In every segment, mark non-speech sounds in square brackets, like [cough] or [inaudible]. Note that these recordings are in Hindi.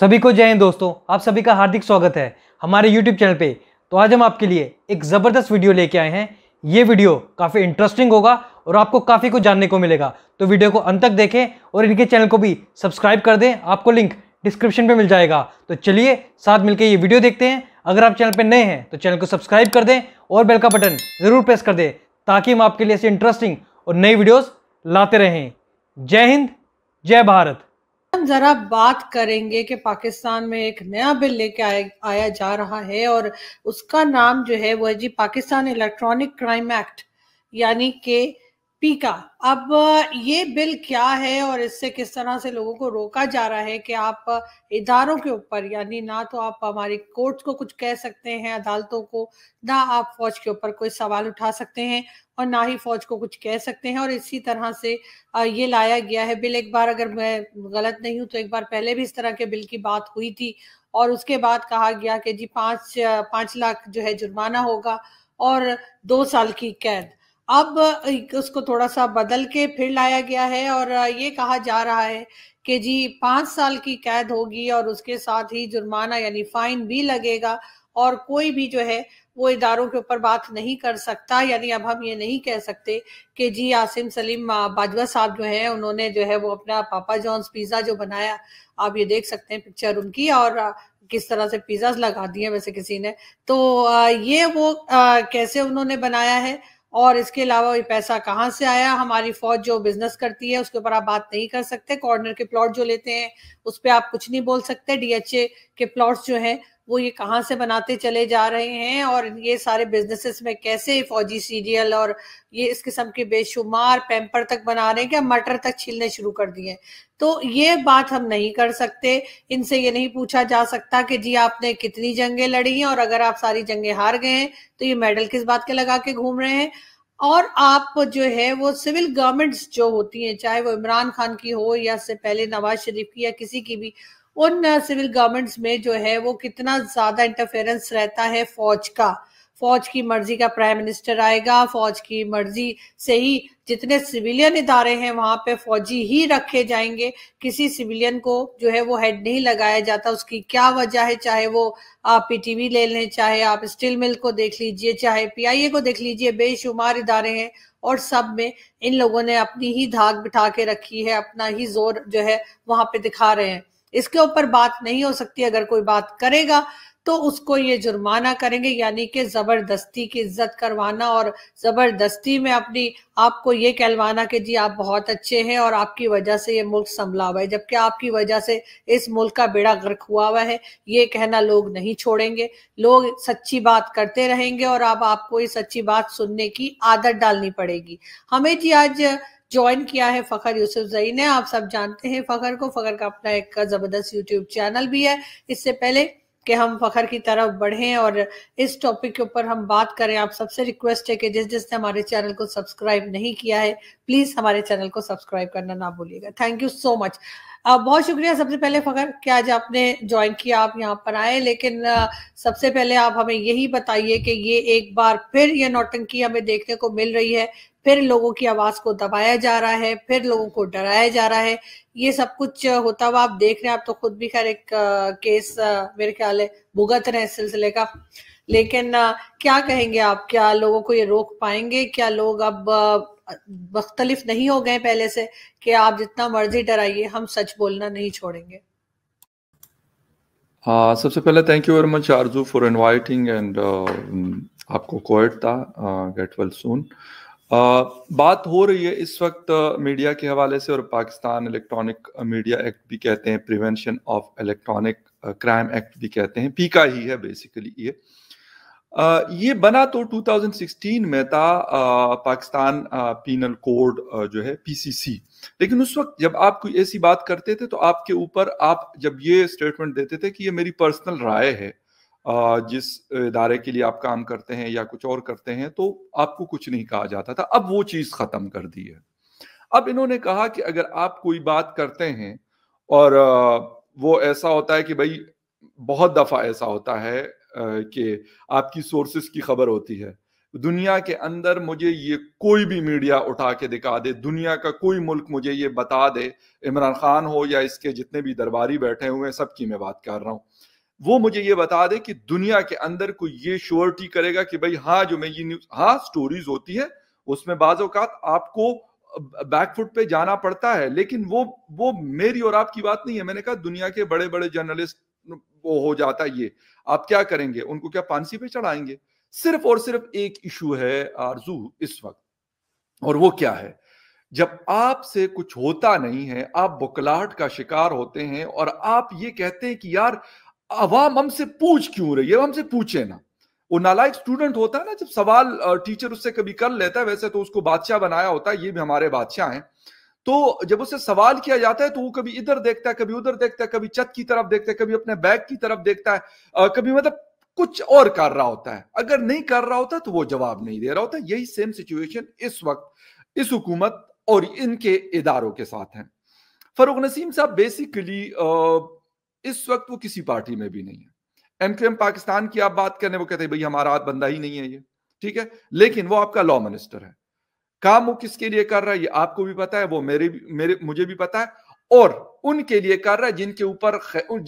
सभी को जय हिंद दोस्तों आप सभी का हार्दिक स्वागत है हमारे यूट्यूब चैनल पे तो आज हम आपके लिए एक ज़बरदस्त वीडियो लेके आए हैं ये वीडियो काफ़ी इंटरेस्टिंग होगा और आपको काफ़ी कुछ जानने को मिलेगा तो वीडियो को अंत तक देखें और इनके चैनल को भी सब्सक्राइब कर दें आपको लिंक डिस्क्रिप्शन पर मिल जाएगा तो चलिए साथ मिलकर ये वीडियो देखते हैं अगर आप चैनल पर नए हैं तो चैनल को सब्सक्राइब कर दें और बेल का बटन ज़रूर प्रेस कर दें ताकि हम आपके लिए ऐसे इंटरेस्टिंग और नई वीडियोज़ लाते रहें जय हिंद जय भारत हम जरा बात करेंगे कि पाकिस्तान में एक नया बिल लेके आया जा रहा है और उसका नाम जो है वो है जी पाकिस्तान इलेक्ट्रॉनिक क्राइम एक्ट यानी के पीका अब ये बिल क्या है और इससे किस तरह से लोगों को रोका जा रहा है कि आप इधारों के ऊपर यानी ना तो आप हमारी कोर्ट को कुछ कह सकते हैं अदालतों को ना आप फौज के ऊपर कोई सवाल उठा सकते हैं और ना ही फौज को कुछ कह सकते हैं और इसी तरह से ये लाया गया है बिल एक बार अगर मैं गलत नहीं हूँ तो एक बार पहले भी इस तरह के बिल की बात हुई थी और उसके बाद कहा गया कि जी पाँच पाँच लाख जो है जुर्माना होगा और दो साल की कैद अब उसको थोड़ा सा बदल के फिर लाया गया है और ये कहा जा रहा है कि जी पांच साल की कैद होगी और उसके साथ ही जुर्माना यानी फाइन भी लगेगा और कोई भी जो है वो इदारों के ऊपर बात नहीं कर सकता यानी अब हम ये नहीं कह सकते कि जी आसिम सलीम बाजवा साहब जो है उन्होंने जो है वो अपना पापा जॉन्स पिज़्ज़ा जो बनाया आप ये देख सकते हैं पिक्चर उनकी और किस तरह से पिज़्ज़ा लगा दिए वैसे किसी ने तो ये वो कैसे उन्होंने बनाया है और इसके अलावा ये पैसा कहाँ से आया हमारी फौज जो बिजनेस करती है उसके ऊपर आप बात नहीं कर सकते कॉर्नर के प्लॉट जो लेते हैं उस पर आप कुछ नहीं बोल सकते डीएचए के प्लॉट्स जो है वो ये कहाँ से बनाते चले जा रहे हैं और ये सारे बिजनेसेस में कैसे फौजी सीरियल और ये इस किस्म के बेशुमार पेम्पर तक बना रहे हैं क्या मटर तक छीलने शुरू कर दिए तो ये बात हम नहीं कर सकते इनसे ये नहीं पूछा जा सकता कि जी आपने कितनी जंगे लड़ी हैं और अगर आप सारी जंगे हार गए हैं तो ये मेडल किस बात के लगा के घूम रहे हैं और आप जो है वो सिविल गवर्नमेंट्स जो होती हैं चाहे वो इमरान खान की हो या से पहले नवाज शरीफ की या किसी की भी उन सिविल गवर्नमेंट्स में जो है वो कितना ज़्यादा इंटरफेरेंस रहता है फौज का फौज की मर्जी का प्राइम मिनिस्टर आएगा फौज की मर्जी से ही जितने सिविलियन इदारे हैं वहां पे फौजी ही रखे जाएंगे किसी सिविलियन को जो है वो हेड नहीं लगाया जाता उसकी क्या वजह है चाहे वो आप पीटीवी ले लें चाहे आप स्टील मिल को देख लीजिए चाहे पीआईए को देख लीजिए बेशुमार इदारे हैं और सब में इन लोगों ने अपनी ही धाक बिठा के रखी है अपना ही जोर जो है वहां पे दिखा रहे हैं इसके ऊपर बात नहीं हो सकती अगर कोई बात करेगा तो उसको ये जुर्माना करेंगे यानी कि जबरदस्ती की इज्जत करवाना और जबरदस्ती में अपनी आपको ये कहलवाना कि जी आप बहुत अच्छे हैं और आपकी वजह से ये मुल्क संभला हुआ है जबकि आपकी वजह से इस मुल्क का बेड़ा गर्क हुआ हुआ है ये कहना लोग नहीं छोड़ेंगे लोग सच्ची बात करते रहेंगे और अब आप आपको ये सच्ची बात सुनने की आदत डालनी पड़ेगी हमें जी आज ज्वाइन किया है फखर यूसुफ जई ने आप सब जानते हैं फखर को फखर का अपना एक जबरदस्त यूट्यूब चैनल भी है इससे पहले कि हम फखर की तरफ बढ़ें और इस टॉपिक के ऊपर हम बात करें आप सबसे रिक्वेस्ट है कि जिस जिसने हमारे चैनल को सब्सक्राइब नहीं किया है प्लीज़ हमारे चैनल को सब्सक्राइब करना ना भूलिएगा थैंक यू सो मच बहुत शुक्रिया सबसे पहले फखर कि आज आपने ज्वाइन किया आप यहाँ पर आए लेकिन सबसे पहले आप हमें यही बताइए कि ये एक बार फिर ये नौटंकी हमें देखने को मिल रही है फिर लोगों की आवाज को दबाया जा रहा है फिर लोगों को डराया जा रहा है ये सब कुछ होता हुआ आप देख रहे हैं आप तो खुद भी खैर एक केस मेरे ख्याल है भुगत रहे इस सिलसिले का लेकिन क्या कहेंगे आप क्या लोगों को ये रोक पाएंगे क्या लोग अब मुख्तलिफ नहीं हो गए पहले से कि आप जितना मर्जी डराइए हम सच बोलना नहीं छोड़ेंगे हाँ सबसे पहले thank you very much Arzoo for inviting and आपको कोएट था गेट वेल सून बात हो रही है इस वक्त मीडिया के हवाले से और पाकिस्तान इलेक्ट्रॉनिक मीडिया एक्ट भी कहते हैं prevention of electronic crime act भी कहते हैं पीका ही है बेसिकली ये आ, ये बना तो 2016 में था आ, पाकिस्तान पीनल कोड जो है पीसीसी लेकिन उस वक्त जब आप कोई ऐसी बात करते थे तो आपके ऊपर आप जब ये स्टेटमेंट देते थे कि ये मेरी पर्सनल राय है जिस इदारे के लिए आप काम करते हैं या कुछ और करते हैं तो आपको कुछ नहीं कहा जाता था अब वो चीज़ ख़त्म कर दी है अब इन्होंने कहा कि अगर आप कोई बात करते हैं और वो ऐसा होता है कि भाई बहुत दफ़ा ऐसा होता है कि आपकी सोर्सेस की खबर होती है दुनिया के अंदर मुझे ये कोई भी मीडिया उठा के दिखा दे दुनिया का कोई मुल्क मुझे ये बता दे इमरान खान हो या इसके जितने भी दरबारी बैठे हुए हैं सबकी मैं बात कर रहा हूँ वो मुझे ये बता दे कि दुनिया के अंदर कोई ये श्योरिटी करेगा कि भाई हाँ जो मैं ये न्यूज हाँ स्टोरीज होती है उसमें बाजात आपको बैकफुट पे जाना पड़ता है लेकिन वो वो मेरी और आपकी बात नहीं है मैंने कहा दुनिया के बड़े बड़े जर्नलिस्ट वो हो जाता है ये आप क्या करेंगे उनको क्या पानसी पे चढ़ाएंगे सिर्फ और सिर्फ एक इशू है आरजू इस वक्त और वो क्या है जब आपसे कुछ होता नहीं है आप बुकलाहट का शिकार होते हैं और आप ये कहते हैं कि यार अवाम हमसे पूछ क्यों रही है हमसे पूछे ना वो नालायक स्टूडेंट होता है ना जब सवाल टीचर उससे कभी कर लेता है वैसे तो उसको बादशाह बनाया होता है ये भी हमारे बादशाह हैं तो जब उससे सवाल किया जाता है तो वो कभी इधर देखता है कभी उधर देखता है कभी छत की तरफ देखता है कभी अपने बैग की तरफ देखता है कभी मतलब कुछ और कर रहा होता है अगर नहीं कर रहा होता तो वो जवाब नहीं दे रहा होता यही सेम सिचुएशन इस वक्त इस हुकूमत और इनके इदारों के साथ है फरूक नसीम साहब बेसिकली इस वक्त वो किसी पार्टी में भी नहीं है एमकेएम पाकिस्तान की आप बात करें वो कहते हैं भाई हमारा बंदा ही नहीं है ये ठीक है लेकिन वो आपका लॉ मिनिस्टर है काम वो किसके लिए कर रहा है ये आपको भी पता है वो मेरे मेरे मुझे भी पता है और उनके लिए कर रहा है जिनके ऊपर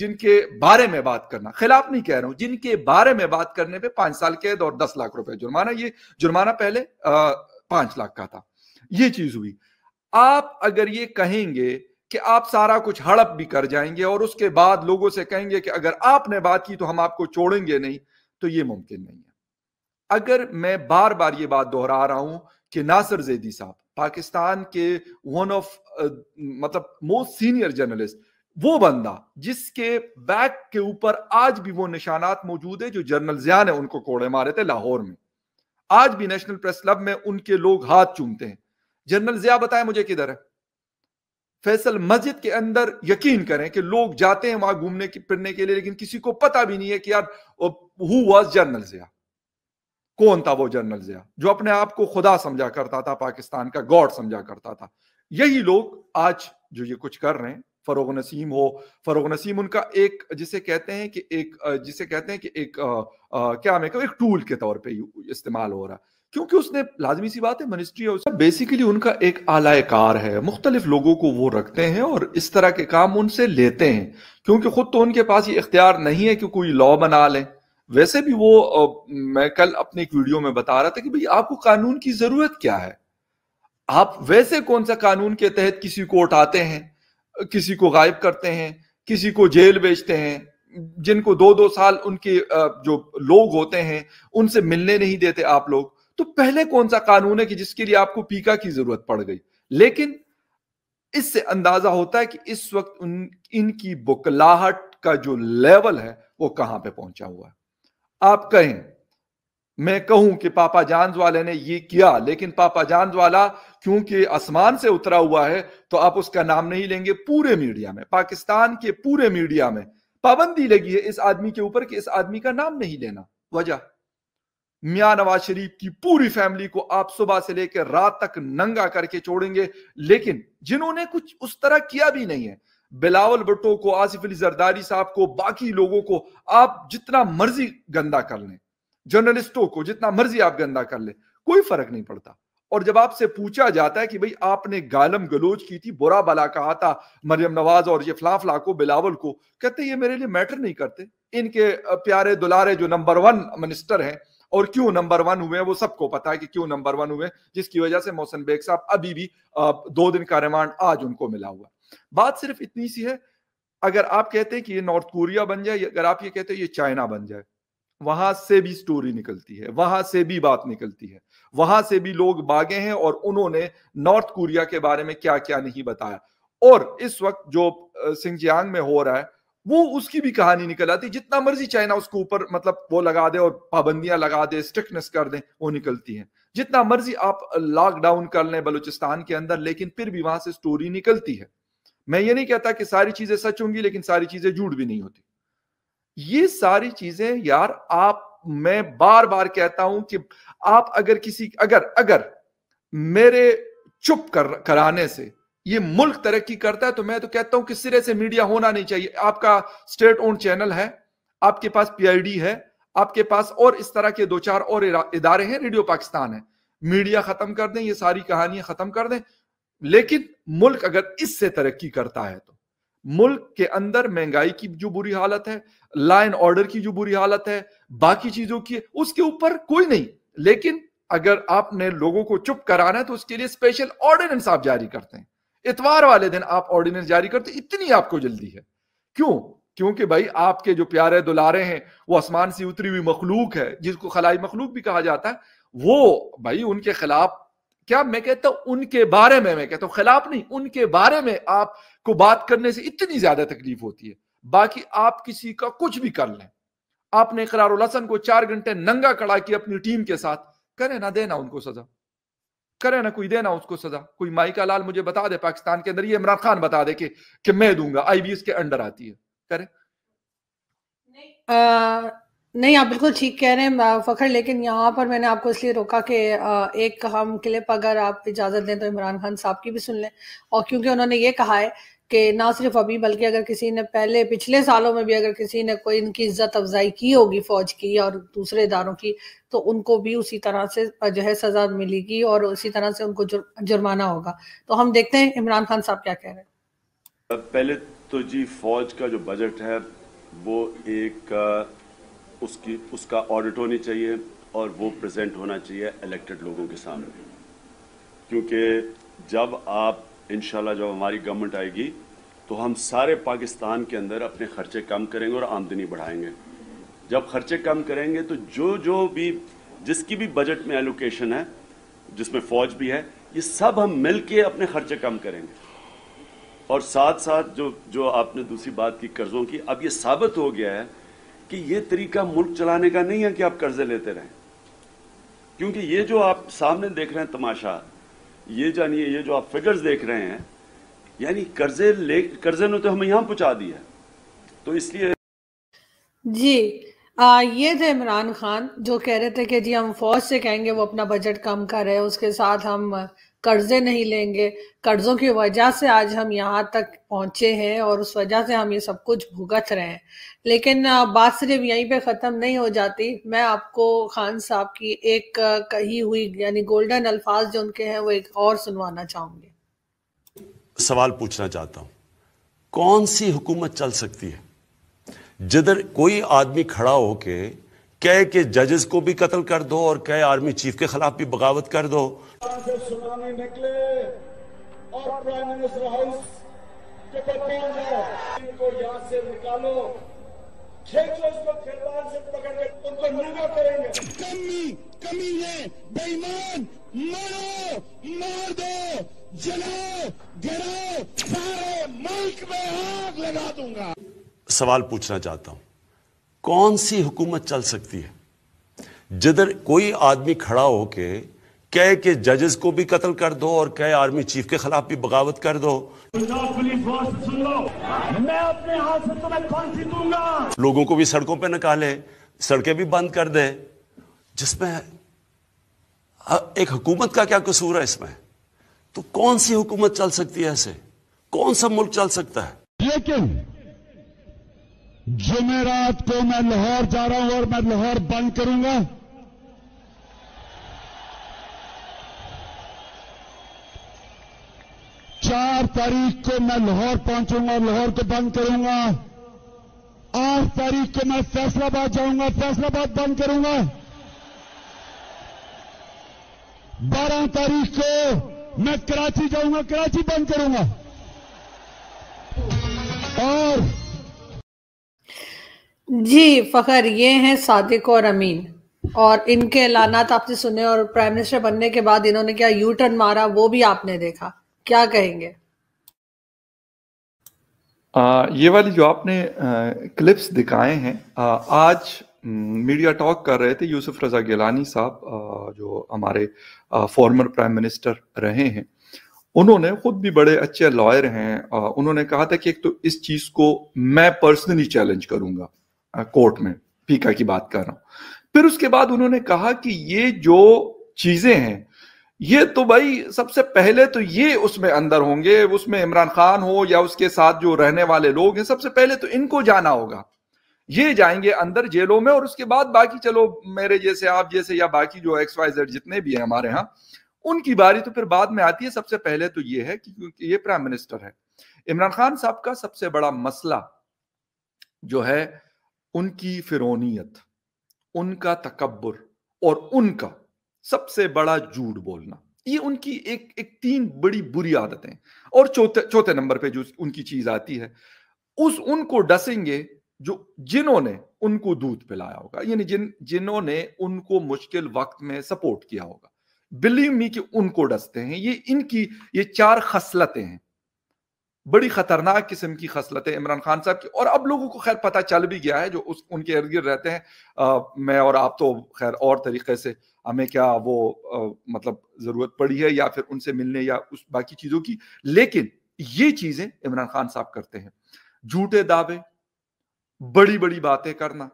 जिनके बारे में बात करना खिलाफ नहीं कह रहा हूं जिनके बारे में बात करने पे पांच साल कैद और दस लाख रुपए जुर्माना ये जुर्माना पहले पांच लाख का था ये चीज हुई आप अगर ये कहेंगे कि आप सारा कुछ हड़प भी कर जाएंगे और उसके बाद लोगों से कहेंगे कि अगर आपने बात की तो हम आपको छोड़ेंगे नहीं तो ये मुमकिन नहीं है अगर मैं बार बार ये बात दोहरा रहा हूं कि नासिर जैदी साहब पाकिस्तान के वन ऑफ मतलब मोस्ट सीनियर जर्नलिस्ट वो बंदा जिसके बैक के ऊपर आज भी वो निशानात मौजूद है जो जर्नल जिया ने उनको कोड़े मारे थे लाहौर में आज भी नेशनल प्रेस क्लब में उनके लोग हाथ चूमते हैं जनरल जिया बताए मुझे किधर है फैसल मस्जिद के अंदर यकीन करें कि लोग जाते हैं वहां घूमने की फिरने के लिए लेकिन किसी को पता भी नहीं है कि यार हु वाज जर्नल जिया कौन था वो जर्नल जिया जो अपने आप को खुदा समझा करता था पाकिस्तान का गॉड समझा करता था यही लोग आज जो ये कुछ कर रहे हैं फरोग नसीम हो फरोग नसीम उनका एक जिसे कहते हैं कि एक जिसे कहते हैं कि एक आ, आ, क्या मैं कहूँ एक टूल के तौर पे इस्तेमाल हो रहा है क्योंकि उसने लाजमी सी बात है मिनिस्ट्री और बेसिकली उनका एक आलाय कार है मुख्तलिफ लोगों को वो रखते हैं और इस तरह के काम उनसे लेते हैं क्योंकि खुद तो उनके पास ये इख्तियार नहीं है कि कोई लॉ बना लें वैसे भी वो मैं कल अपने एक वीडियो में बता रहा था कि भाई आपको कानून की जरूरत क्या है आप वैसे कौन सा कानून के तहत किसी को उठाते हैं किसी को गायब करते हैं किसी को जेल भेजते हैं जिनको दो दो साल उनके जो लोग होते हैं उनसे मिलने नहीं देते आप लोग तो पहले कौन सा कानून है कि जिसके लिए आपको पीका की जरूरत पड़ गई लेकिन इससे अंदाजा होता है कि इस वक्त उन इनकी बुकलाहट का जो लेवल है वो कहां पे पहुंचा हुआ है आप कहें मैं कहूं कि पापा जान्स वाले ने ये किया लेकिन पापा जान्स वाला क्योंकि आसमान से उतरा हुआ है तो आप उसका नाम नहीं लेंगे पूरे मीडिया में पाकिस्तान के पूरे मीडिया में पाबंदी लगी है इस आदमी के ऊपर कि इस आदमी का नाम नहीं लेना वजह मियाँ नवाज शरीफ की पूरी फैमिली को आप सुबह से लेकर रात तक नंगा करके छोड़ेंगे लेकिन जिन्होंने कुछ उस तरह किया भी नहीं है बिलावल भट्टो को आसिफ अली जरदारी साहब को बाकी लोगों को आप जितना मर्जी गंदा कर लें जर्नलिस्टों को जितना मर्जी आप गंदा कर लें कोई फर्क नहीं पड़ता और जब आपसे पूछा जाता है कि भाई आपने गालम गलोच की थी बुरा भला कहा था मरियम नवाज और ये फला फला को बिलावल को कहते ये मेरे लिए मैटर नहीं करते इनके प्यारे दुलारे जो नंबर वन मिनिस्टर हैं और क्यों नंबर वन हुए वो सबको पता है कि क्यों नंबर वन हुए जिसकी वजह से मोहसन बेग साहब अभी भी दो दिन का रिमांड आज उनको मिला हुआ बात सिर्फ इतनी सी है अगर आप कहते हैं कि ये नॉर्थ कोरिया बन जाए अगर आप ये कहते हैं ये चाइना बन जाए वहां से भी स्टोरी निकलती है वहां से भी बात निकलती है वहां से भी लोग भागे हैं और उन्होंने नॉर्थ कोरिया के बारे में क्या क्या नहीं बताया और इस वक्त जो सिंह में हो रहा है वो उसकी भी कहानी निकल आती जितना मर्जी चाइना उसको ऊपर मतलब वो लगा दे और पाबंदियां लगा दे स्ट्रिक्टनेस कर दे वो निकलती है जितना मर्जी आप लॉकडाउन कर लें बलूचिस्तान के अंदर लेकिन फिर भी वहां से स्टोरी निकलती है मैं ये नहीं कहता कि सारी चीजें सच होंगी लेकिन सारी चीजें झूठ भी नहीं होती ये सारी चीजें यार आप मैं बार बार कहता हूं कि आप अगर किसी अगर अगर मेरे चुप कर कराने से ये मुल्क तरक्की करता है तो मैं तो कहता हूं कि सिरे से मीडिया होना नहीं चाहिए आपका स्टेट ओन चैनल है आपके पास पीआईडी है आपके पास और इस तरह के दो चार और इदारे हैं रेडियो पाकिस्तान है मीडिया खत्म कर दें ये सारी कहानियां खत्म कर दें लेकिन मुल्क अगर इससे तरक्की करता है तो मुल्क के अंदर महंगाई की जो बुरी हालत है लाइन ऑर्डर की जो बुरी हालत है बाकी चीजों की उसके ऊपर कोई नहीं लेकिन अगर आपने लोगों को चुप कराना है तो उसके लिए स्पेशल ऑर्डिनेंस आप जारी करते हैं इतवार वाले दिन आप ऑर्डिनेंस जारी करते इतनी आपको जल्दी है क्यों क्योंकि भाई आपके जो प्यारे दुलारे हैं वो आसमान से उतरी हुई मखलूक है जिसको खलाई मखलूक भी कहा जाता है वो भाई उनके खिलाफ क्या मैं कहता हूं उनके बारे में मैं कहता हूं खिलाफ नहीं उनके बारे में आपको बात करने से इतनी ज्यादा तकलीफ होती है बाकी आप किसी का कुछ भी कर लें आपने करार को चार घंटे नंगा कड़ा किया अपनी टीम के साथ करें ना देना उनको सजा करे ना कोई देना उसको सजा कोई माइका लाल मुझे बता दे पाकिस्तान के अंदर ये इमरान खान बता दे कि, कि मैं दूंगा आईबीएस के अंडर आती है करे नहीं, नहीं आप बिल्कुल ठीक कह रहे हैं फखर लेकिन यहाँ पर मैंने आपको इसलिए रोका कि एक हम क्लिप अगर आप इजाजत दें तो इमरान खान साहब की भी सुन लें और क्योंकि उन्होंने ये कहा है कि ना सिर्फ अभी बल्कि अगर किसी ने पहले पिछले सालों में भी अगर किसी ने कोई इनकी इज्जत अफजाई की होगी फौज की और दूसरे इदारों की तो उनको भी उसी तरह से जो है सजा मिलेगी और उसी तरह से उनको जुर्माना होगा तो हम देखते हैं इमरान खान साहब क्या कह रहे हैं पहले तो जी फौज का जो बजट है वो एक उसकी उसका ऑडिट होनी चाहिए और वो प्रेजेंट होना चाहिए इलेक्टेड लोगों के सामने क्योंकि जब आप इंशाल्लाह जब हमारी गवर्नमेंट आएगी तो हम सारे पाकिस्तान के अंदर अपने खर्चे कम करेंगे और आमदनी बढ़ाएंगे जब खर्चे कम करेंगे तो जो जो भी जिसकी भी बजट में एलोकेशन है जिसमें फौज भी है ये सब हम मिल के अपने खर्चे कम करेंगे और साथ साथ जो जो आपने दूसरी बात की कर्जों की अब ये साबित हो गया है कि ये तरीका मुल्क चलाने का नहीं है कि आप कर्जे लेते रहें क्योंकि ये जो आप सामने देख रहे हैं तमाशा ये जानिए ये जो आप फिगर्स देख रहे हैं यानी कर्जे ले कर्जे ने तो हमें यहाँ पहुंचा दिया तो इसलिए जी आ, ये थे इमरान खान जो कह रहे थे कि जी हम फौज से कहेंगे वो अपना बजट कम कर रहे हैं उसके साथ हम कर्जे नहीं लेंगे कर्जों की वजह से आज हम यहाँ तक पहुँचे हैं और उस वजह से हम ये सब कुछ भुगत रहे हैं लेकिन बात सिर्फ यहीं पे ख़त्म नहीं हो जाती मैं आपको खान साहब की एक कही हुई यानी गोल्डन अल्फाज जो उनके हैं वो एक और सुनवाना चाहूँगी सवाल पूछना चाहता हूं कौन सी हुकूमत चल सकती है जिधर कोई आदमी खड़ा हो के कह के जजेस को भी कत्ल कर दो और कह आर्मी चीफ के खिलाफ भी बगावत कर दो निकले और प्राइम मिनिस्टर हाउस इनको से निकालो से पकड़ के करेंगे कमी कमी है बेईमान मारो मार दो जलाओ गिराओ सारे मुल्क में आग लगा दूंगा सवाल पूछना चाहता हूं कौन सी हुकूमत चल सकती है जिधर कोई आदमी खड़ा हो के कह के जजेस को भी कत्ल कर दो और कह आर्मी चीफ के खिलाफ भी बगावत कर दो मैं अपने हाथ से तुम्हें फांसी दूंगा लोगों को भी सड़कों पे निकाले सड़कें भी बंद कर दे जिसमें एक हुकूमत का क्या कसूर है इसमें तो कौन सी हुकूमत चल सकती है ऐसे कौन सा मुल्क चल सकता है लेकिन जुमेरात को मैं लाहौर जा रहा हूं और मैं लाहौर बंद करूंगा चार तारीख को मैं लाहौर पहुंचूंगा लाहौर को बंद करूंगा आठ तारीख को मैं फैसलाबाद जाऊंगा फैसलाबाद बंद करूंगा बारह तारीख को मैं कराची जाऊंगा कराची बंद करूंगा और जी फखर ये हैं सादिक और अमीन और इनके ऐलानात आपने सुने और प्राइम मिनिस्टर बनने के बाद इन्होंने क्या यू टर्न मारा वो भी आपने देखा क्या कहेंगे आ, ये वाली जो आपने आ, क्लिप्स दिखाए हैं आ, आज मीडिया हम्म, टॉक कर रहे थे यूसुफ रजा गिलानी साहब जो हमारे फॉर्मर प्राइम मिनिस्टर रहे हैं उन्होंने खुद भी बड़े अच्छे लॉयर हैं उन्होंने कहा था कि एक तो इस चीज को मैं पर्सनली चैलेंज करूंगा कोर्ट में पीका की बात कर रहा हूं फिर उसके बाद उन्होंने कहा कि ये जो चीजें हैं ये तो भाई सबसे पहले तो ये उसमें अंदर होंगे उसमें इमरान खान हो या उसके साथ जो रहने वाले लोग हैं सबसे पहले तो इनको जाना होगा ये जाएंगे अंदर जेलों में और उसके बाद बाकी चलो मेरे जैसे आप जैसे या बाकी जो एक्स वाई जेड जितने भी हैं हमारे यहाँ उनकी बारी तो फिर बाद में आती है सबसे पहले तो ये है कि क्योंकि ये प्राइम मिनिस्टर है इमरान खान साहब का सबसे बड़ा मसला जो है उनकी फिरौनीत उनका तकबर और उनका सबसे बड़ा झूठ बोलना ये उनकी एक एक तीन बड़ी बुरी आदतें और चौथे चौथे नंबर पे जो उनकी चीज आती है उस उनको डसेंगे जो जिन्होंने उनको दूध पिलाया होगा यानी जिन जिन्होंने उनको मुश्किल वक्त में सपोर्ट किया होगा बिलीव मी कि उनको डसते हैं ये इनकी ये चार खसलतें हैं बड़ी खतरनाक किस्म की खसलतें इमरान खान साहब की और अब लोगों को खैर पता चल भी गया है जो उस उनके इर्द गिर्द रहते हैं आ, मैं और आप तो खैर और तरीके से हमें क्या वो आ, मतलब ज़रूरत पड़ी है या फिर उनसे मिलने या उस बाकी चीज़ों की लेकिन ये चीज़ें इमरान खान साहब करते हैं झूठे दावे बड़ी बड़ी बातें करना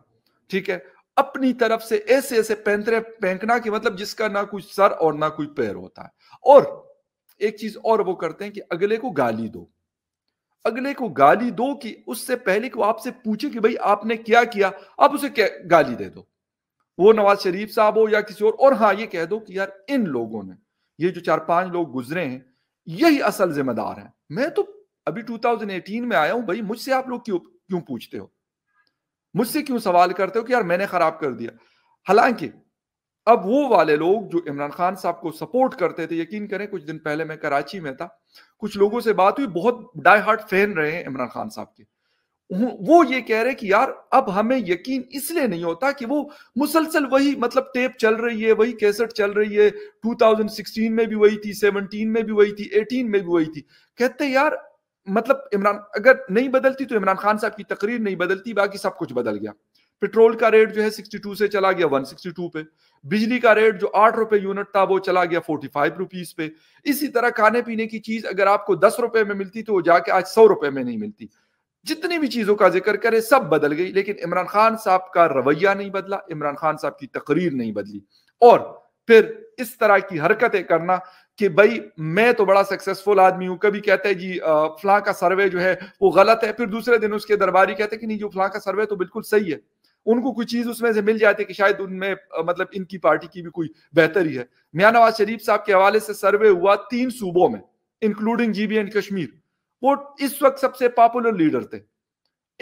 ठीक है अपनी तरफ से ऐसे ऐसे पैंतरे फेंकना कि मतलब जिसका ना कोई सर और ना कोई पैर होता है और एक चीज और वो करते हैं कि अगले को गाली दो अगले को गाली दो कि उससे पहले कि वो आपसे पूछे कि भाई आपने क्या किया आप उसे क्या गाली दे दो वो नवाज शरीफ साहब हो या किसी और और हाँ ये कह दो कि यार इन लोगों ने ये जो चार पांच लोग गुजरे हैं यही असल जिम्मेदार है मैं तो अभी 2018 में आया हूं भाई मुझसे आप लोग क्यों क्यों पूछते हो मुझसे क्यों सवाल करते हो कि यार मैंने खराब कर दिया हालांकि अब वो वाले लोग जो इमरान खान साहब को सपोर्ट करते थे यकीन करें कुछ दिन पहले मैं कराची में था कुछ लोगों से बात हुई बहुत डाई हार्ट फैन रहे हैं इमरान खान साहब के वो ये कह रहे कि यार अब हमें यकीन इसलिए नहीं होता कि वो मुसलसल वही मतलब टेप चल रही है वही कैसेट चल रही है 2016 में भी वही थी 17 में भी वही थी 18 में भी वही थी कहते यार मतलब इमरान अगर नहीं बदलती तो इमरान खान साहब की तकरीर नहीं बदलती बाकी सब कुछ बदल गया पेट्रोल का रेट जो है 62 से चला गया 162 पे बिजली का रेट जो आठ रुपए यूनिट था वो चला गया 45 रुपीज पे इसी तरह खाने पीने की चीज अगर आपको दस रुपए में मिलती तो वो जाके आज सौ रुपए में नहीं मिलती जितनी भी चीजों का जिक्र करें सब बदल गई लेकिन इमरान खान साहब का रवैया नहीं बदला इमरान खान साहब की तकरीर नहीं बदली और फिर इस तरह की हरकतें करना कि भाई मैं तो बड़ा सक्सेसफुल आदमी हूं कभी कहते हैं जी फला का सर्वे जो है वो गलत है फिर दूसरे दिन उसके दरबारी कहते हैं कि नहीं जो फला का सर्वे तो बिल्कुल सही है उनको कोई चीज उसमें से मिल जाती है कि शायद उनमें मतलब इनकी पार्टी की भी कोई बेहतरी है मियाँ नवाज शरीफ साहब के हवाले से सर्वे हुआ तीन सूबों में इंक्लूडिंग जीबी एंड कश्मीर वो इस वक्त सबसे पॉपुलर लीडर थे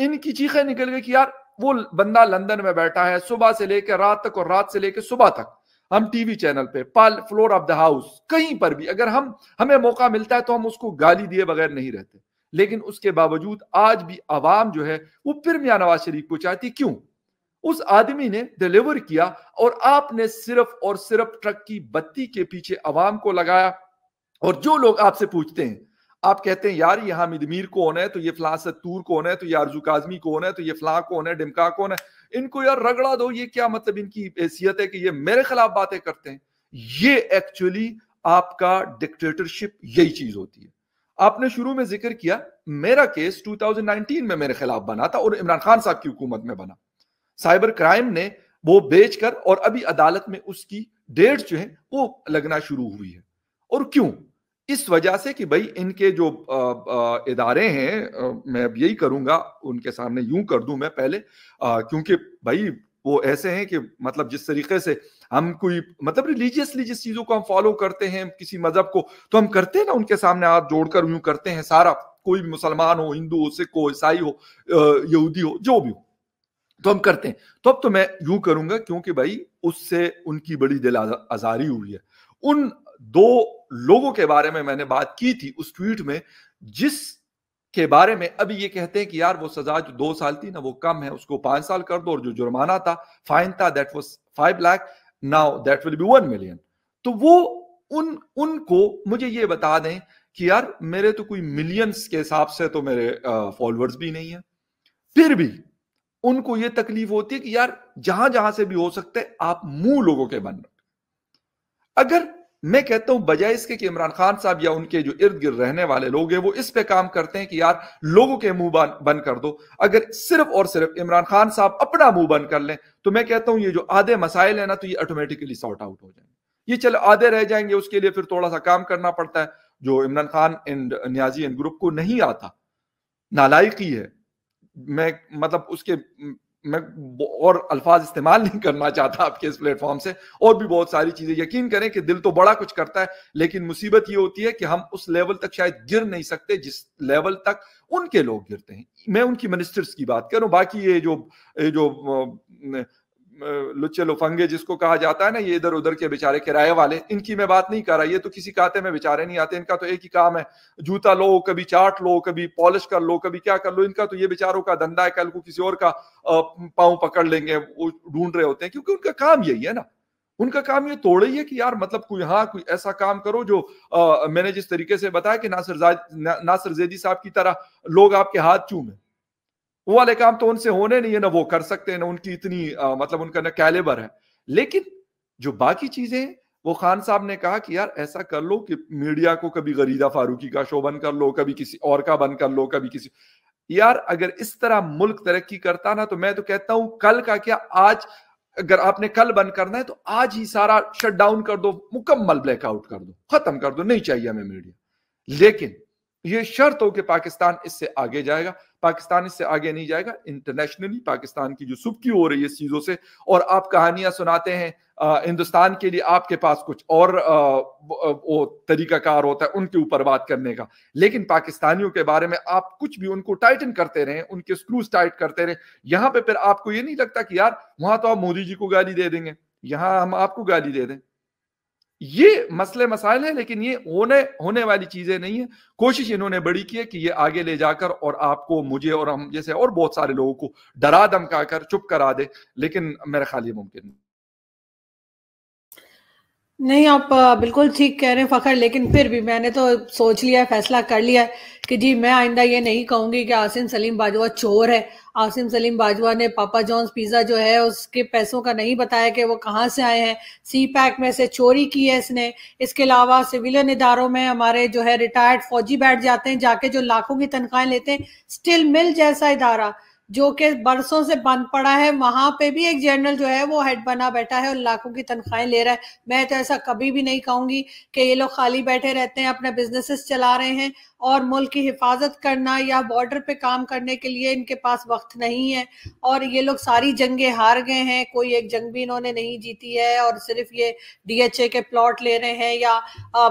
इनकी चीखें निकल गई कि यार वो बंदा लंदन में बैठा है सुबह से लेकर रात तक और रात से लेकर सुबह तक हम टीवी चैनल पे पाल फ्लोर ऑफ द हाउस कहीं पर भी अगर हम हमें मौका मिलता है तो हम उसको गाली दिए बगैर नहीं रहते लेकिन उसके बावजूद आज भी आवाम जो है वो फिर मियाँ नवाज शरीफ को चाहती क्यों उस आदमी ने डिलीवर किया और आपने सिर्फ और सिर्फ ट्रक की बत्ती के पीछे आवाम को लगाया और जो लोग आपसे पूछते हैं आप कहते हैं यार ये हामिद मीर कौन है तो ये फलां सत्तूर कौन है तो ये आरजू काजमी कौन है तो ये फलां कौन है डिमका कौन है इनको यार रगड़ा दो ये क्या मतलब इनकी हैसियत है कि ये मेरे खिलाफ बातें करते हैं ये एक्चुअली आपका डिक्टेटरशिप यही चीज होती है आपने शुरू में जिक्र किया मेरा केस 2019 में मेरे खिलाफ बना था और इमरान खान साहब की हुकूमत में बना साइबर क्राइम ने वो बेचकर और अभी अदालत में उसकी डेट जो है वो लगना शुरू हुई है और क्यों इस वजह से कि भाई इनके जो इदारे हैं मैं अब यही करूंगा उनके सामने यूं कर दूं मैं पहले क्योंकि भाई वो ऐसे हैं कि मतलब जिस तरीके से हम कोई मतलब रिलीजियसली जिस चीजों को हम फॉलो करते हैं किसी मजहब को तो हम करते हैं ना उनके सामने हाथ जोड़कर यूं करते हैं सारा कोई भी मुसलमान हो हिंदू हो सिख हो ईसाई हो यहूदी हो जो भी हो तो हम करते हैं तो अब तो मैं यूं करूंगा क्योंकि भाई उससे उनकी बड़ी दिल आजारी हुई है उन दो लोगों के बारे में मैंने बात की थी उस ट्वीट में जिस के बारे में अभी ये कहते हैं कि यार वो सजा जो दो साल थी ना वो कम है उसको पांच साल कर दो और जो जुर्माना था फाइन था that was five lakh now that will be one million तो वो उन उनको मुझे ये बता दें कि यार मेरे तो कोई मिलियंस के हिसाब से तो मेरे फॉलोअर्स भी नहीं है फिर भी उनको ये तकलीफ होती है कि यार जहां जहां से भी हो सकते आप मुंह लोगों के बन अगर मैं कहता हूं बजाय इसके कि इमरान खान साहब या उनके जो इर्द गिर्द रहने वाले लोग हैं वो इस पे काम करते हैं कि यार लोगों के मुंह बंद कर दो अगर सिर्फ और सिर्फ इमरान खान साहब अपना मुंह बंद कर लें तो मैं कहता हूं ये जो आधे मसाइल है ना तो ये ऑटोमेटिकली सॉर्ट आउट हो जाएंगे ये चलो आधे रह जाएंगे उसके लिए फिर थोड़ा सा काम करना पड़ता है जो Imran Khan and Niazi and group को नहीं आता नालायकी है मैं मतलब उसके मैं और अल्फाज इस्तेमाल नहीं करना चाहता आपके इस प्लेटफॉर्म से और भी बहुत सारी चीजें यकीन करें कि दिल तो बड़ा कुछ करता है लेकिन मुसीबत ये होती है कि हम उस लेवल तक शायद गिर नहीं सकते जिस लेवल तक उनके लोग गिरते हैं मैं उनकी मिनिस्टर्स की बात करूं बाकी ये जो ये जो लुच्चे लुफंगे जिसको कहा जाता है ना ये इधर उधर के बेचारे किराए वाले इनकी मैं बात नहीं कर रहा ये तो किसी काते में बेचारे नहीं आते इनका तो एक ही काम है जूता लो कभी चाट लो कभी पॉलिश कर लो कभी क्या कर लो इनका तो ये बेचारों का धंधा है कल को किसी और का पाँव पकड़ लेंगे वो ढूंढ रहे होते हैं क्योंकि उनका काम यही है ना उनका काम ये तोड़े ही है कि यार मतलब कोई हाँ कोई ऐसा काम करो जो आ, मैंने जिस तरीके से बताया कि नासिर नासिर जेदी साहब की तरह लोग आपके हाथ चूमें वो वाले काम तो उनसे होने नहीं है ना वो कर सकते हैं ना उनकी इतनी आ, मतलब उनका ना कैलेबर है लेकिन जो बाकी चीजें वो खान साहब ने कहा कि यार ऐसा कर लो कि मीडिया को कभी गरीदा फारूकी का शो बंद कर लो कभी किसी और का बंद कर लो कभी किसी यार अगर इस तरह मुल्क तरक्की करता ना तो मैं तो कहता हूं कल का क्या आज अगर आपने कल बंद करना है तो आज ही सारा शट डाउन कर दो मुकम्मल ब्लैकआउट कर दो खत्म कर दो नहीं चाहिए हमें मीडिया लेकिन ये शर्त हो कि पाकिस्तान इससे आगे जाएगा पाकिस्तान इससे आगे नहीं जाएगा इंटरनेशनली पाकिस्तान की जो सुबकी हो रही है इस चीज़ों से और आप कहानियां सुनाते हैं हिंदुस्तान के लिए आपके पास कुछ और वो तरीकाकार होता है उनके ऊपर बात करने का लेकिन पाकिस्तानियों के बारे में आप कुछ भी उनको टाइटन करते रहे उनके स्क्रूज टाइट करते रहे यहां पे फिर आपको ये नहीं लगता कि यार वहां तो आप मोदी जी को गाली दे देंगे यहां हम आपको गाली दे दें ये मसले मसाइल हैं लेकिन ये होने होने वाली चीजें नहीं है कोशिश इन्होंने बड़ी की है कि ये आगे ले जाकर और आपको मुझे और हम जैसे और बहुत सारे लोगों को डरा धमका कर चुप करा दे लेकिन मेरा ख्याल ये मुमकिन नहीं नहीं आप बिल्कुल ठीक कह रहे हैं फखर लेकिन फिर भी मैंने तो सोच लिया है फैसला कर लिया है कि जी मैं आइंदा ये नहीं कहूंगी कि आसिम सलीम बाजवा चोर है आसिम सलीम बाजवा ने पापा जॉन्स पिज़्ज़ा जो है उसके पैसों का नहीं बताया कि वो कहाँ से आए हैं सी पैक में से चोरी की है इसने इसके अलावा सिविलियन इदारों में हमारे जो है रिटायर्ड फौजी बैठ जाते हैं जाके जो लाखों की तनख्वाहें लेते हैं स्टिल मिल जैसा इदारा जो कि बरसों से बंद पड़ा है वहां पे भी एक जनरल जो है वो हेड बना बैठा है और लाखों की तनख्वाहें ले रहा है मैं तो ऐसा कभी भी नहीं कहूंगी कि ये लोग खाली बैठे रहते हैं अपने बिजनेसेस चला रहे हैं और मुल्क की हिफाजत करना या बॉर्डर पे काम करने के लिए इनके पास वक्त नहीं है और ये लोग सारी जंगें हार गए हैं कोई एक जंग भी इन्होंने नहीं जीती है और सिर्फ ये डीएचए के प्लॉट ले रहे हैं या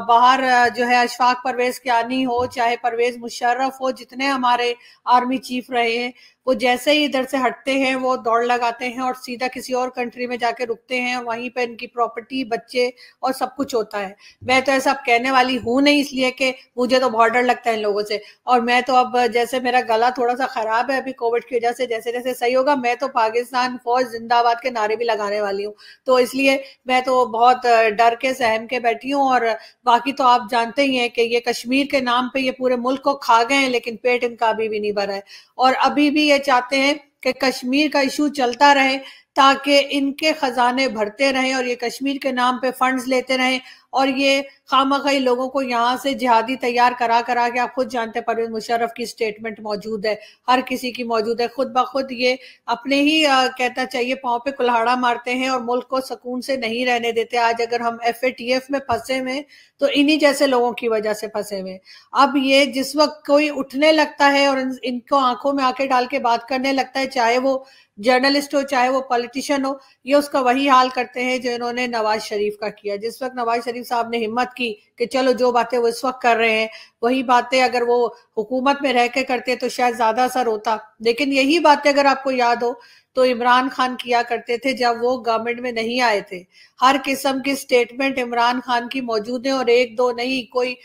बाहर जो है अशफाक परवेज क्यानी हो चाहे परवेज मुशर्रफ हो जितने हमारे आर्मी चीफ रहे हैं वो जैसे ही इधर से हटते हैं वो दौड़ लगाते हैं और सीधा किसी और कंट्री में जाके रुकते हैं वहीं पे इनकी प्रॉपर्टी बच्चे और सब कुछ होता है मैं तो ऐसा कहने वाली हूं नहीं इसलिए कि मुझे तो बॉर्डर लग लगता है इन लोगों से और मैं तो अब जैसे मेरा गला थोड़ा सा खराब है अभी कोविड की वजह से जैसे जैसे सही होगा मैं तो पाकिस्तान फौज जिंदाबाद के नारे भी लगाने वाली हूँ तो इसलिए मैं तो बहुत डर के सहम के बैठी हूँ और बाकी तो आप जानते ही हैं कि ये कश्मीर के नाम पे ये पूरे मुल्क को खा गए हैं लेकिन पेट इनका अभी भी नहीं भरा है और अभी भी ये चाहते हैं कि कश्मीर का इशू चलता रहे ताकि इनके खजाने भरते रहें और ये कश्मीर के नाम पे फंड्स लेते रहें और ये खाम खाई लोगों को यहाँ से जिहादी तैयार करा करा के आप खुद जानते परवेज मुशर्रफ की स्टेटमेंट मौजूद है हर किसी की मौजूद है खुद ब खुद ये अपने ही आ, कहता चाहिए पाँव पे कुल्हाड़ा मारते हैं और मुल्क को सुकून से नहीं रहने देते आज अगर हम एफ में फंसे हुए तो इन्हीं जैसे लोगों की वजह से फंसे हुए अब ये जिस वक्त कोई उठने लगता है और इनको आंखों में आके डाल के बात करने लगता है चाहे वो जर्नलिस्ट हो चाहे वो पॉलिटिशियन हो ये उसका वही हाल करते हैं जो इन्होंने नवाज शरीफ का किया जिस वक्त नवाज शरीफ शरीफ साहब ने हिम्मत की कि चलो जो बातें वो इस वक्त कर रहे हैं वही बातें अगर वो हुकूमत में रह के करते तो शायद ज्यादा असर होता लेकिन यही बातें अगर आपको याद हो तो इमरान खान किया करते थे जब वो गवर्नमेंट में नहीं आए थे हर किस्म की स्टेटमेंट इमरान खान की मौजूद है और एक दो नहीं कोई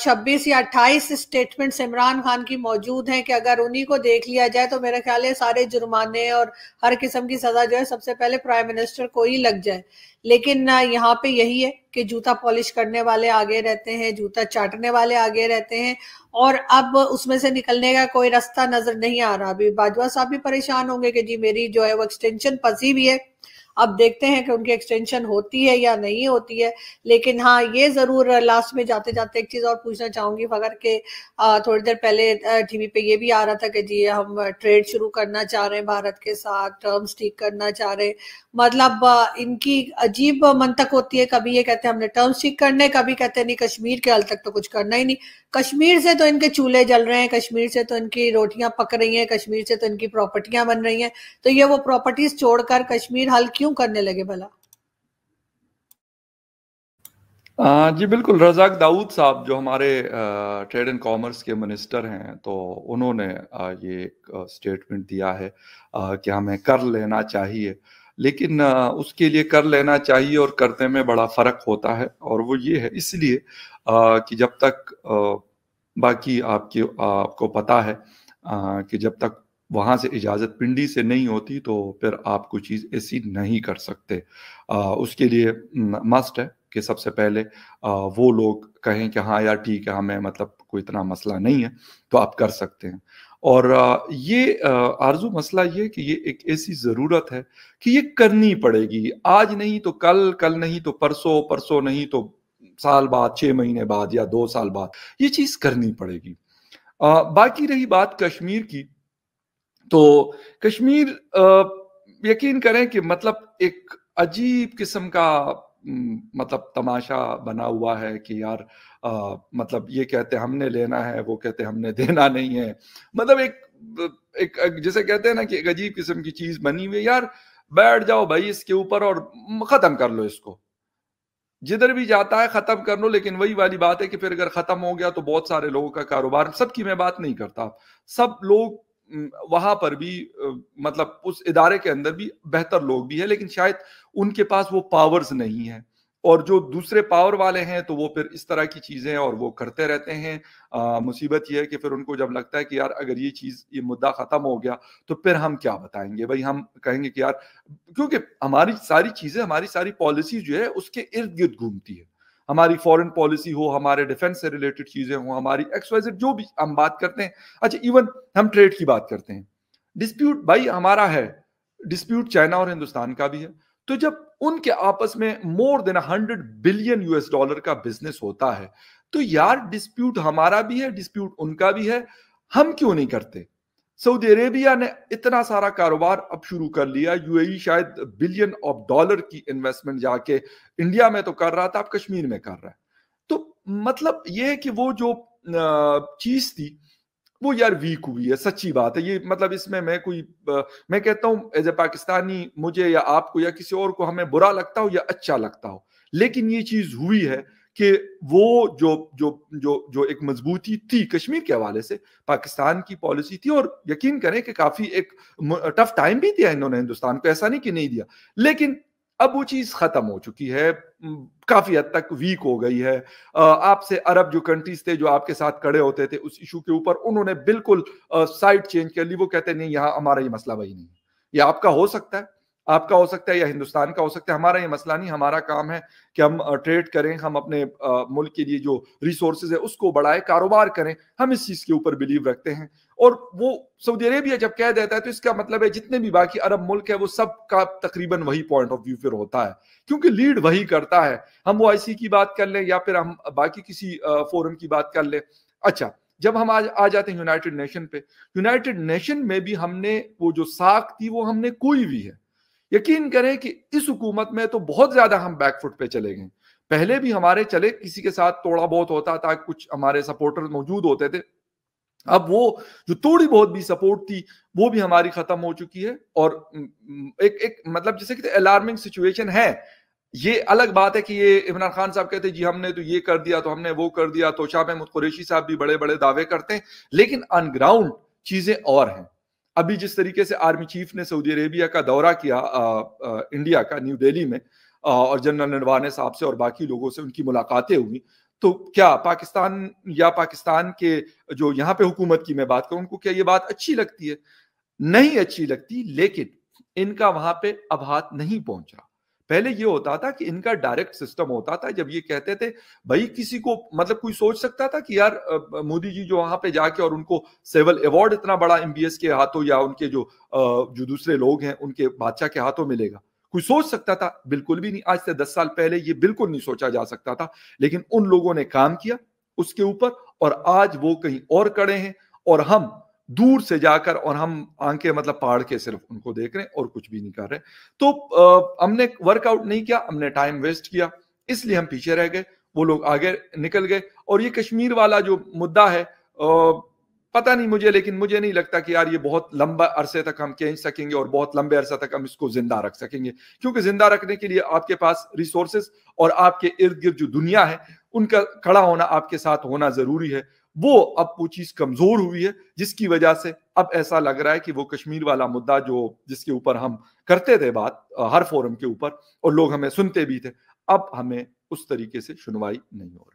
छब्बीस या अट्ठाईस स्टेटमेंट्स इमरान खान की मौजूद हैं कि अगर उन्हीं को देख लिया जाए तो मेरा ख्याल है सारे जुर्माने और हर किस्म की सजा जो है सबसे पहले प्राइम मिनिस्टर को ही लग जाए लेकिन यहाँ पे यही है कि जूता पॉलिश करने वाले आगे रहते हैं जूता चाटने वाले आगे रहते हैं और अब उसमें से निकलने का कोई रास्ता नजर नहीं आ रहा अभी बाजवा साहब भी परेशान होंगे कि जी मेरी जो है वो एक्सटेंशन फंसी भी है अब देखते हैं कि उनकी एक्सटेंशन होती है या नहीं होती है लेकिन हाँ ये जरूर लास्ट में जाते जाते एक चीज और पूछना चाहूंगी फकर के थोड़ी देर पहले टीवी पे ये भी आ रहा था कि जी हम ट्रेड शुरू करना चाह रहे हैं भारत के साथ टर्म्स ठीक करना चाह रहे मतलब इनकी अजीब मन तक होती है कभी ये कहते हैं हमने टर्म्स ठीक करने कभी कहते नहीं कश्मीर के हल तक तो कुछ करना ही नहीं कश्मीर से तो इनके चूल्हे जल रहे हैं कश्मीर से तो इनकी रोटियां पक रही हैं कश्मीर से तो इनकी प्रॉपर्टियां बन रही हैं तो ये वो प्रॉपर्टीज छोड़कर कश्मीर हल क्यों करने लगे भला जी बिल्कुल रजाक दाऊद साहब जो हमारे ट्रेड एंड कॉमर्स के मिनिस्टर हैं तो उन्होंने ये एक स्टेटमेंट दिया है कि हमें कर लेना चाहिए लेकिन उसके लिए कर लेना चाहिए और करने में बड़ा फर्क होता है और वो ये है इसलिए कि जब तक बाकी आपके आपको पता है कि जब तक वहां से इजाज़त पिंडी से नहीं होती तो फिर आप कोई चीज़ ऐसी नहीं कर सकते उसके लिए मस्ट है कि सबसे पहले वो लोग कहें कि हाँ यार ठीक है हमें मतलब कोई इतना मसला नहीं है तो आप कर सकते हैं और ये आरजू मसला ये कि ये एक ऐसी ज़रूरत है कि ये करनी पड़ेगी आज नहीं तो कल कल नहीं तो परसों परसों नहीं तो साल बाद छः महीने बाद या दो साल बाद ये चीज़ करनी पड़ेगी आ, बाकी रही बात कश्मीर की तो कश्मीर आ, यकीन करें कि मतलब एक अजीब किस्म का मतलब तमाशा बना हुआ है कि यार आ, मतलब ये कहते हमने लेना है वो कहते हमने [laughs] देना नहीं है मतलब एक एक, एक जिसे कहते हैं ना कि एक अजीब किस्म की चीज बनी हुई यार बैठ जाओ भाई इसके ऊपर और खत्म कर लो इसको जिधर भी जाता है खत्म कर लो लेकिन वही वाली बात है कि फिर अगर खत्म हो गया तो बहुत सारे लोगों का कारोबार सबकी मैं बात नहीं करता सब लोग वहां पर भी मतलब उस इदारे के अंदर भी बेहतर लोग भी है लेकिन शायद उनके पास वो पावर्स नहीं है और जो दूसरे पावर वाले हैं तो वो फिर इस तरह की चीज़ें और वो करते रहते हैं मुसीबत यह है कि फिर उनको जब लगता है कि यार अगर ये चीज़ ये मुद्दा ख़त्म हो गया तो फिर हम क्या बताएंगे भाई हम कहेंगे कि यार क्योंकि हमारी सारी चीज़ें हमारी सारी पॉलिसी जो है उसके इर्द गिर्द घूमती है हमारी फॉरेन पॉलिसी हो हमारे डिफेंस से रिलेटेड चीजें हो हमारी एक्सवाइजेड जो भी हम बात करते हैं अच्छा इवन हम ट्रेड की बात करते हैं डिस्प्यूट भाई हमारा है डिस्प्यूट चाइना और हिंदुस्तान का भी है तो जब उनके आपस में more than hundred billion US dollar का बिजनेस होता है तो यार डिस्प्यूट हमारा भी है डिस्प्यूट उनका भी है हम क्यों नहीं करते सऊदी अरेबिया ने इतना सारा कारोबार अब शुरू कर लिया यूएई शायद बिलियन ऑफ डॉलर की इन्वेस्टमेंट जाके इंडिया में तो कर रहा था अब कश्मीर में कर रहा है तो मतलब ये है कि वो जो चीज थी वो यार वीक हुई है सच्ची बात है ये मतलब इसमें मैं कोई मैं कहता हूं एज ए पाकिस्तानी मुझे या आपको या किसी और को हमें बुरा लगता हो या अच्छा लगता हो लेकिन ये चीज हुई है कि वो जो जो जो जो एक मजबूती थी कश्मीर के हवाले से पाकिस्तान की पॉलिसी थी और यकीन करें कि काफी एक टफ टाइम भी दिया इन्होंने हिंदुस्तान को ऐसा नहीं कि नहीं दिया लेकिन अब वो चीज खत्म हो चुकी है काफी हद तक वीक हो गई है आपसे अरब जो कंट्रीज थे जो आपके साथ खड़े होते थे उस इशू के ऊपर उन्होंने बिल्कुल साइड चेंज कर ली वो कहते नहीं यहाँ हमारा ये मसला वही नहीं है ये आपका हो सकता है आपका हो सकता है या हिंदुस्तान का हो सकता है हमारा ये मसला नहीं हमारा काम है कि हम ट्रेड करें हम अपने मुल्क के लिए जो रिसोर्सेज है उसको बढ़ाए कारोबार करें हम इस चीज़ के ऊपर बिलीव रखते हैं और वो सऊदी अरेबिया जब कह देता है तो इसका मतलब है जितने भी बाकी अरब मुल्क है वो सब का तकरीबन वही पॉइंट ऑफ व्यू फिर होता है क्योंकि लीड वही करता है हम वो आईसी की बात कर लें या फिर हम बाकी किसी फोरम की बात कर लें अच्छा जब हम आज आ जाते हैं यूनाइटेड नेशन पे यूनाइटेड नेशन में भी हमने वो जो साख थी वो हमने कोई भी है यकीन करें कि इस हुकूमत में तो बहुत ज्यादा हम बैकफुट पे चले गए पहले भी हमारे चले किसी के साथ थोड़ा बहुत होता था कुछ हमारे सपोर्टर मौजूद होते थे अब वो जो थोड़ी बहुत भी सपोर्ट थी वो भी हमारी खत्म हो चुकी है और एक एक मतलब जैसे कि अलार्मिंग सिचुएशन है ये अलग बात है कि ये इमरान खान साहब कहते जी हमने तो ये कर दिया तो हमने वो कर दिया तो शाह महमूद कुरेशी साहब भी बड़े बड़े दावे करते हैं लेकिन अनग्राउंड चीजें और हैं अभी जिस तरीके से आर्मी चीफ ने सऊदी अरेबिया का दौरा किया आ, आ, इंडिया का न्यू दिल्ली में आ, और जनरल नरवाने साहब से और बाकी लोगों से उनकी मुलाकातें हुई तो क्या पाकिस्तान या पाकिस्तान के जो यहाँ पे हुकूमत की मैं बात करूँ उनको क्या ये बात अच्छी लगती है नहीं अच्छी लगती लेकिन इनका वहां पे अब हाथ नहीं पहुंच रहा पहले ये होता था कि इनका डायरेक्ट सिस्टम होता था जब ये कहते थे भाई किसी को मतलब कोई सोच सकता था कि यार मोदी जी जो वहां पे जाके और उनको सेवल अवार्ड इतना बड़ा एमबीएस के हाथों या उनके जो जो दूसरे लोग हैं उनके बादशाह के हाथों मिलेगा कोई सोच सकता था बिल्कुल भी नहीं आज से दस साल पहले ये बिल्कुल नहीं सोचा जा सकता था लेकिन उन लोगों ने काम किया उसके ऊपर और आज वो कहीं और कड़े हैं और हम दूर से जाकर और हम आंखें मतलब पहाड़ के सिर्फ उनको देख रहे हैं और कुछ भी नहीं कर रहे तो आ, हमने वर्कआउट नहीं किया हमने टाइम वेस्ट किया इसलिए हम पीछे रह गए वो लोग आगे निकल गए और ये कश्मीर वाला जो मुद्दा है आ, पता नहीं मुझे लेकिन मुझे नहीं लगता कि यार ये बहुत लंबा अरसे तक हम खेच सकेंगे और बहुत लंबे अरसा तक हम इसको जिंदा रख सकेंगे क्योंकि जिंदा रखने के लिए आपके पास रिसोर्सेस और आपके इर्द गिर्द जो दुनिया है उनका खड़ा होना आपके साथ होना जरूरी है वो अब वो चीज कमजोर हुई है जिसकी वजह से अब ऐसा लग रहा है कि वो कश्मीर वाला मुद्दा जो जिसके ऊपर हम करते थे बात हर फोरम के ऊपर और लोग हमें सुनते भी थे अब हमें उस तरीके से सुनवाई नहीं हो रही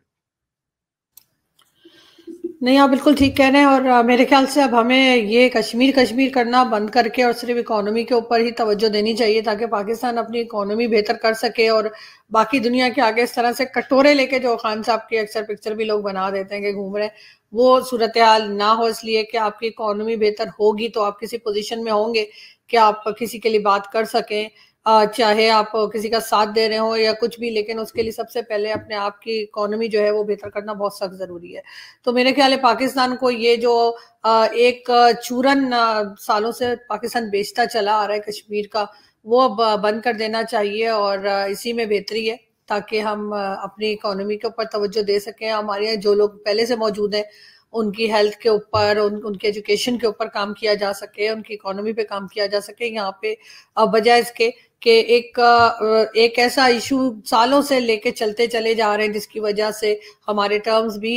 नहीं आप हाँ, बिल्कुल ठीक कह रहे हैं और हाँ, मेरे ख्याल से अब हमें ये कश्मीर कश्मीर करना बंद करके और सिर्फ इकोनॉमी के ऊपर ही तवज्जो देनी चाहिए ताकि पाकिस्तान अपनी इकोनॉमी बेहतर कर सके और बाकी दुनिया के आगे इस तरह से कटोरे लेके जो खान साहब के अक्सर पिक्चर भी लोग बना देते हैं कि घूम रहे हैं वो सूरत हाल ना हो इसलिए कि आपकी इकोनॉमी बेहतर होगी तो आप किसी पोजिशन में होंगे कि आप किसी के लिए बात कर सकें चाहे आप किसी का साथ दे रहे हो या कुछ भी लेकिन उसके लिए सबसे पहले अपने आप की इकोनॉमी जो है वो बेहतर करना बहुत सख्त ज़रूरी है तो मेरे ख्याल है पाकिस्तान को ये जो एक चूरन सालों से पाकिस्तान बेचता चला आ रहा है कश्मीर का वो अब बंद कर देना चाहिए और इसी में बेहतरी है ताकि हम अपनी इकोनॉमी के ऊपर तवज्जो दे सकें हमारे यहाँ जो लोग पहले से मौजूद हैं उनकी हेल्थ के ऊपर उन, उनके एजुकेशन के ऊपर काम किया जा सके उनकी इकोनॉमी पे काम किया जा सके यहाँ पे वजह इसके कि एक एक ऐसा इशू सालों से लेके चलते चले जा रहे हैं जिसकी वजह से हमारे टर्म्स भी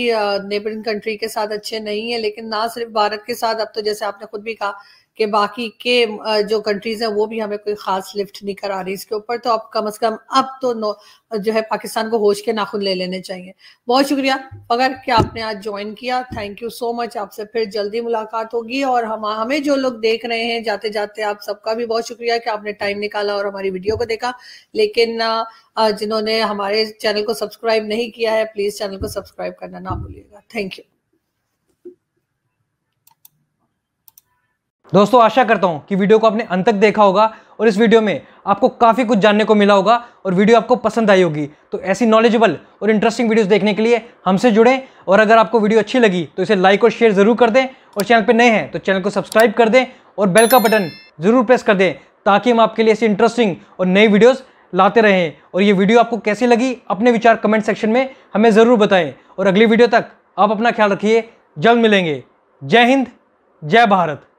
नेबरिंग कंट्री के साथ अच्छे नहीं है लेकिन ना सिर्फ भारत के साथ अब तो जैसे आपने खुद भी कहा कि बाकी के जो कंट्रीज हैं वो भी हमें कोई खास लिफ्ट नहीं करा रही इसके ऊपर तो अब कम अज कम अब तो नो जो है पाकिस्तान को होश के नाखून ले लेने चाहिए बहुत शुक्रिया अगर कि आपने आज ज्वाइन किया थैंक यू सो मच आपसे फिर जल्दी मुलाकात होगी और हम हमें जो लोग देख रहे हैं जाते जाते आप सबका भी बहुत शुक्रिया कि आपने टाइम निकाला और हमारी वीडियो को देखा लेकिन जिन्होंने हमारे चैनल को सब्सक्राइब नहीं किया है प्लीज़ चैनल को सब्सक्राइब करना ना भूलिएगा थैंक यू दोस्तों आशा करता हूँ कि वीडियो को आपने अंत तक देखा होगा और इस वीडियो में आपको काफ़ी कुछ जानने को मिला होगा और वीडियो आपको पसंद आई होगी तो ऐसी नॉलेजेबल और इंटरेस्टिंग वीडियोस देखने के लिए हमसे जुड़ें और अगर आपको वीडियो अच्छी लगी तो इसे लाइक और शेयर ज़रूर कर दें और चैनल पर नए हैं तो चैनल को सब्सक्राइब कर दें और बेल का बटन ज़रूर प्रेस कर दें ताकि हम आपके लिए ऐसी इंटरेस्टिंग और नई वीडियोज़ लाते रहें और ये वीडियो आपको कैसी लगी अपने विचार कमेंट सेक्शन में हमें ज़रूर बताएँ और अगली वीडियो तक आप अपना ख्याल रखिए जल्द मिलेंगे जय हिंद जय भारत